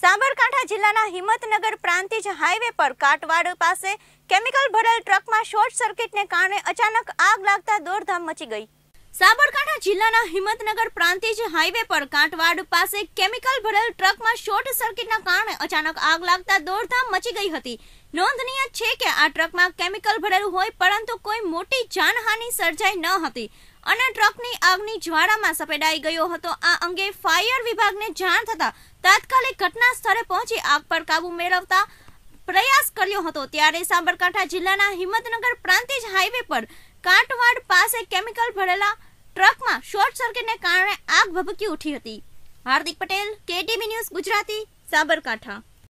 સાબરકાંઠા જિલ્લાના હિંમતનગર પ્રાંતિજ હાઈવે પર કાટવાડ પાસે કેમિકલ ભરેલ ટ્રકમાં શોર્ટ સર્કિટને કારણે અચાનક આગ લાગતા દોડધામ મચી ગઈ સાબરકાંઠા જિલ્લાના હિંમતનગર પ્રાંતિજ હાઈવે પર કાંટવાડ પાસે કેમિકલ ભરેલ ટ્રકમાં શોર્ટ સર્કિટના કારણે અચાનક આગ લાગતા દોડધામ મચી ગઈ હતી નોંધનીય છે કે આ ટ્રકમાં કેમિકલ ભરેલું હોય પરંતુ કોઈ મોટી જાનહાનિ સર્જાઈ ન હતી અને ટ્રકની આગની જ્વાળામાં સપેડાઈ ગયો હતો આ અંગે ફાયર વિભાગને જાણ થતા તાત્કાલિક ઘટના સ્થળે પહોંચી આગ પર કાબુ મેળવતા પ્રયાસ કર્યો હતો ત્યારે સાબરકાંઠા જિલ્લાના હિંમતનગર પ્રાંતિજ હાઈવે પર કાટવાડ પાસે કેમિકલ ભરેલા ટ્રકમાં શોર્ટ સર્કિટને કારણે આગ ભભૂકી ઉઠી હતી હાર્દિક પટેલ કેટીવી ન્યૂઝ ગુજરાતી સાબરકાંઠા